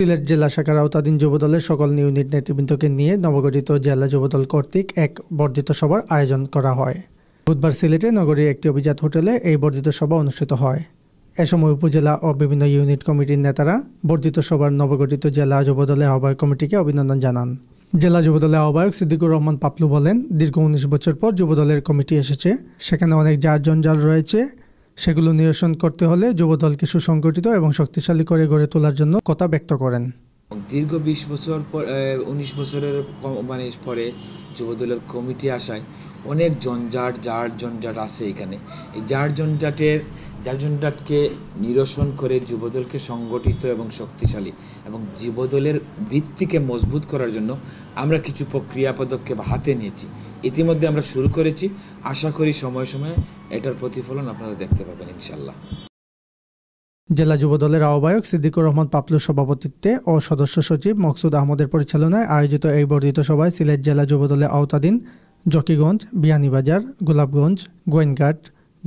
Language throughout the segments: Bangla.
সিলেট জেলা শাখার আওতাধীন যুবদলের সকল ইউনিট নেতৃবৃন্দকে নিয়ে নবগঠিত জেলা যুবদল কর্তৃক এক বর্ধিত সভার আয়োজন করা হয় বুধবার সিলেটে নগরীর একটি অভিজাত হোটেলে এই বর্ধিত সভা অনুষ্ঠিত হয় এ সময় উপজেলা ও বিভিন্ন ইউনিট কমিটির নেতারা বর্ধিত সভার নবগঠিত জেলা যুবদলের আহ্বায়ক কমিটিকে অভিনন্দন জানান জেলা যুবদলের আহ্বায়ক সিদ্দিকুর রহমান পাপলু বলেন দীর্ঘ উনিশ বছর পর যুবদলের কমিটি এসেছে সেখানে অনেক যার জঞ্জাল রয়েছে সেগুলো নিরসন করতে হলে যুবদলকে সুসংগঠিত এবং শক্তিশালী করে গড়ে তোলার জন্য কথা ব্যক্ত করেন দীর্ঘ বিশ বছর পর উনিশ বছরের মানে পরে যুবদলের কমিটি আসায় অনেক জঞ্জাট জার জঞ্জাট আছে এখানে এই জার জঞ্জাটের জার্জনডাটকে নিরসন করে যুবদলকে সংগঠিত এবং শক্তিশালী এবং যুবদলের ভিত্তিকে মজবুত করার জন্য আমরা কিছু প্রক্রিয়া পদক্ষেপ হাতে নিয়েছি ইতিমধ্যে আমরা শুরু করেছি আশা করি সময়ে সময়ে এটার প্রতিফলন আপনারা দেখতে পাবেন ইনশাল্লাহ জেলা যুবদলের আহ্বায়ক সিদ্দিকুর রহমান পাপলুর সভাপতিত্বে ও সদস্য সচিব মকসুদ আহমদের পরিচালনায় আয়োজিত এই বর্ধিত সভায় সিলেট জেলা যুবদলের আওতাধীন জকিগঞ্জ বিয়ানীবাজার গোলাপগঞ্জ গোয়েনঘাট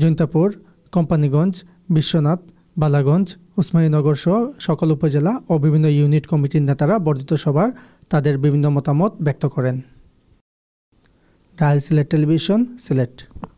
জৈন্তাপুর কোম্পানিগঞ্জ বিশ্বনাথ বালাগঞ্জ উসমানীনগর সহ সকল উপজেলা ও বিভিন্ন ইউনিট কমিটির নেতারা বর্ধিত সভার তাদের বিভিন্ন মতামত ব্যক্ত করেন ডায়াল সিলেট টেলিভিশন সিলেট